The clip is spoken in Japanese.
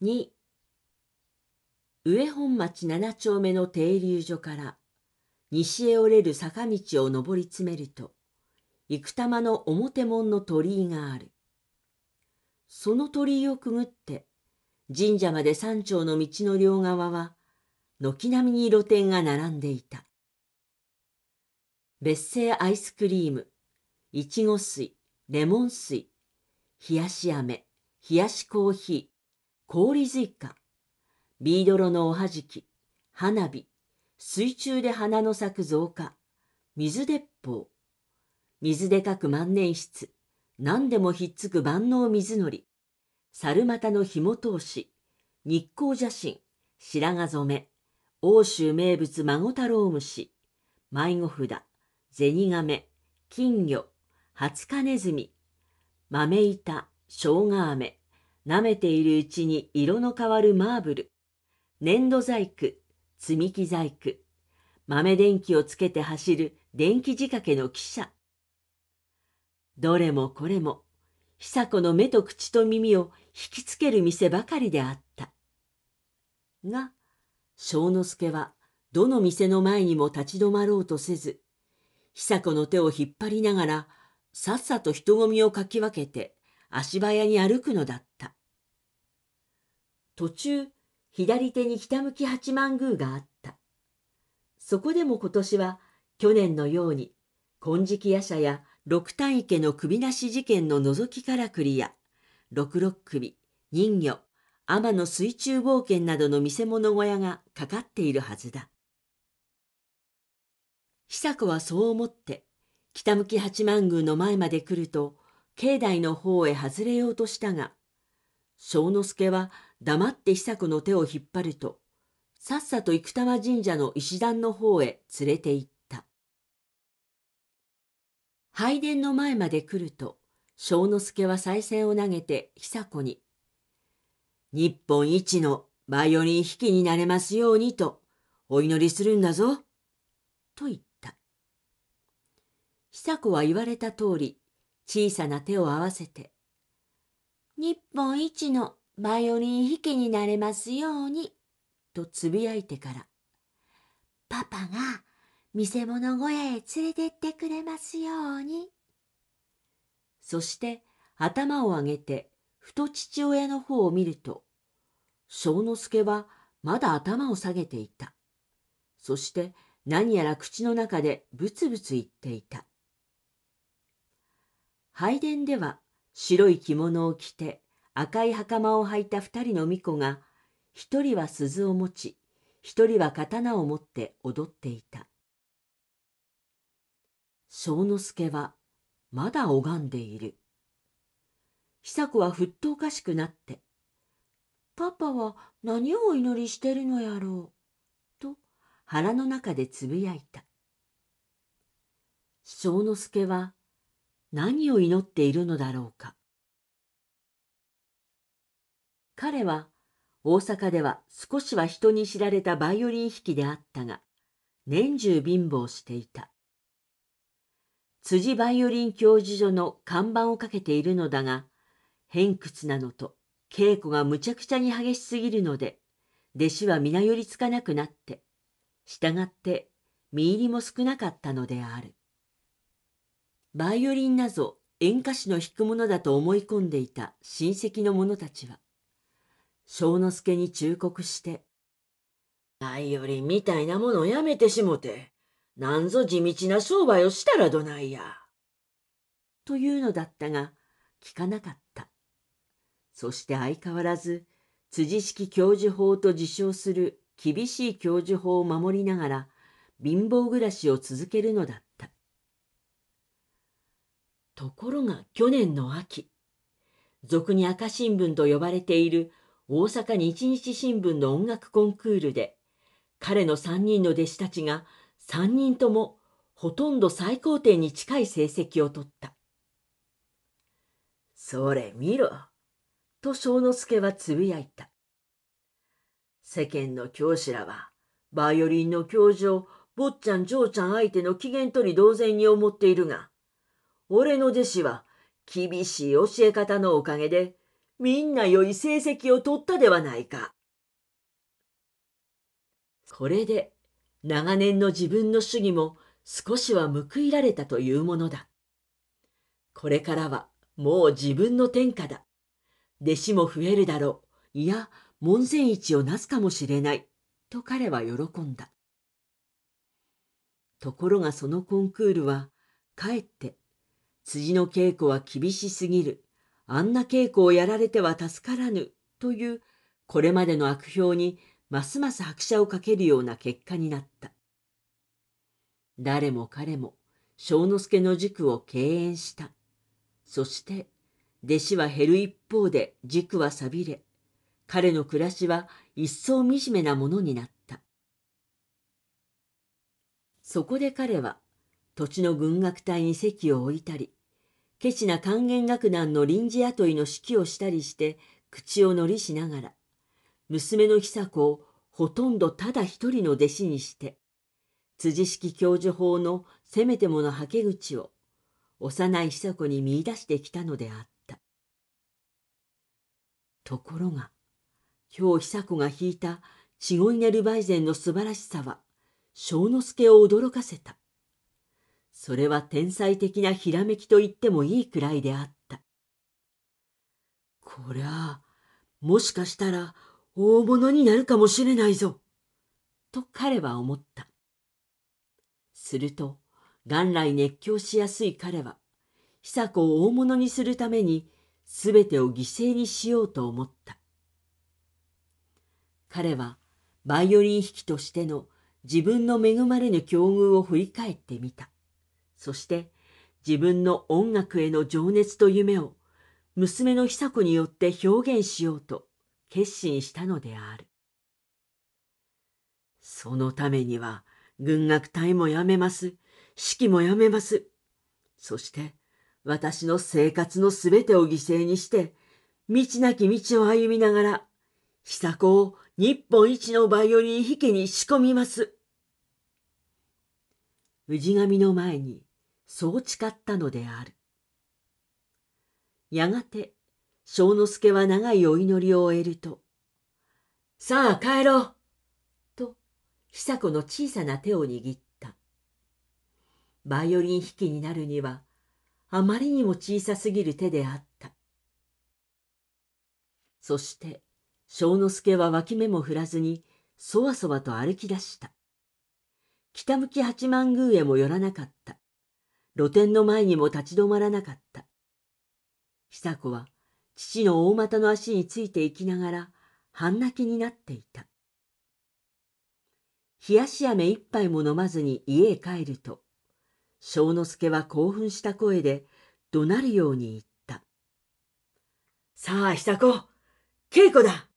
2上本町7丁目の停留所から西へ折れる坂道を上り詰めると生玉の表門の鳥居があるその鳥居をくぐって神社まで山頂の道の両側は軒並みに露店が並んでいた別製アイスクリームいちご水レモン水冷やし飴冷やしコーヒー氷追加、ビードロのおはじき、花火、水中で花の咲く造花、水鉄砲、水でかく万年筆、何でもひっつく万能水のり、猿股の紐通し、日光写真、白髪染め、欧州名物孫太郎虫、迷子札、銭亀、金魚、ハツカネズミ、豆板、生姜飴、舐めているうちに色の変わるマーブル、粘土細工、積み木細工、豆電気をつけて走る電気仕掛けの汽車。どれもこれも、久子の目と口と耳を引きつける店ばかりであった。が、正之助は、どの店の前にも立ち止まろうとせず、久子の手を引っ張りながら、さっさと人混みをかき分けて、足早に歩くのだった。途中、左手に北向き八幡宮があった。そこでも今年は、去年のように、金色夜叉や六単池の首なし事件の覗きからくりや、六六首、人魚、天の水中冒険などの見せ物小屋がかかっているはずだ。久子はそう思って、北向き八幡宮の前まで来ると、境内の方へ外れようとしたが、庄之助は黙って久子の手を引っ張ると、さっさと生玉神社の石段の方へ連れて行った。拝殿の前まで来ると、正之助は再銭を投げて久子に、日本一のバイオリン弾きになれますようにと、お祈りするんだぞ、と言った。久子は言われた通り、小さな手を合わせて、日本一のバイオリン弾きになれますように、とつぶやいてから、パパが見せ物小屋へ連れてってくれますように。そして頭を上げて、ふと父親の方を見ると、庄之助はまだ頭を下げていた。そして何やら口の中でブツブツ言っていた。拝殿では白い着物を着て赤い袴を履いた二人の巫女が一人は鈴を持ち一人は刀を持って踊っていた庄之助はまだ拝んでいる久子はふっとおかしくなって「パパは何をお祈りしてるのやろう」と腹の中でつぶやいた庄之助は何を祈っているのだろうか彼は大阪では少しは人に知られたバイオリン弾きであったが、年中貧乏していた。辻バイオリン教授所の看板をかけているのだが、偏屈なのと稽古がむちゃくちゃに激しすぎるので、弟子は皆寄りつかなくなって、従って身入りも少なかったのである。バイオリンなぞ演歌詩の弾くものだと思い込んでいた親戚の者たちは、正之助に忠告して。イいよりみたいなものやめてしもて、なんぞ地道な商売をしたらどないや。というのだったが、聞かなかった。そして相変わらず、辻式教授法と自称する厳しい教授法を守りながら、貧乏暮らしを続けるのだった。ところが去年の秋、俗に赤新聞と呼ばれている大阪日日新聞の音楽コンクールで、彼の3人の弟子たちが3人ともほとんど最高点に近い成績を取った。それ見ろ、と正之助はつぶやいた。世間の教師らは、バイオリンの教授を坊ちゃん嬢ちゃん相手の機嫌取り同然に思っているが、俺の弟子は厳しい教え方のおかげでみんな良い成績を取ったではないか。これで長年の自分の主義も少しは報いられたというものだ。これからはもう自分の天下だ。弟子も増えるだろう。いや、門前市をなすかもしれない。と彼は喜んだ。ところがそのコンクールは、かえって、辻の稽古は厳しすぎる。あんな稽古をやられては助からぬというこれまでの悪評にますます拍車をかけるような結果になった誰も彼も正之助の塾を敬遠したそして弟子は減る一方で塾は錆びれ彼の暮らしは一層惨めなものになったそこで彼は土地の軍楽隊に席を置いたりケチな管弦楽団の臨時雇いの指揮をしたりして、口を乗りしながら、娘の久子をほとんどただ一人の弟子にして、辻式教授法のせめてものはけ口を、幼い久子に見いだしてきたのであった。ところが、今日久子が弾いた、ちごいねるバイゼンの素晴らしさは、正之助を驚かせた。それは天才的なひらめきと言ってもいいくらいであった。こりゃあ、もしかしたら大物になるかもしれないぞ。と彼は思った。すると、元来熱狂しやすい彼は、久子を大物にするために、すべてを犠牲にしようと思った。彼は、バイオリン弾きとしての自分の恵まれぬ境遇を振り返ってみた。そして自分の音楽への情熱と夢を娘の久子によって表現しようと決心したのである。そのためには軍楽隊もやめます。式もやめます。そして私の生活のすべてを犠牲にして、道なき道を歩みながら、久子を日本一のバイオリン弾きに仕込みます。氏神の前にそう誓ったのであるやがて正之助は長いお祈りを終えると「さあ帰ろう!」と久子の小さな手を握ったバイオリン弾きになるにはあまりにも小さすぎる手であったそして正之助は脇目も振らずにそわそわと歩き出した北向き八幡宮へも寄らなかった露店の前にも立ち止まらなかった。久子は父の大股の足についていきながら半泣きになっていた。冷やし飴一杯も飲まずに家へ帰ると、正之助は興奮した声で怒鳴るように言った。さあ、久子、稽古だ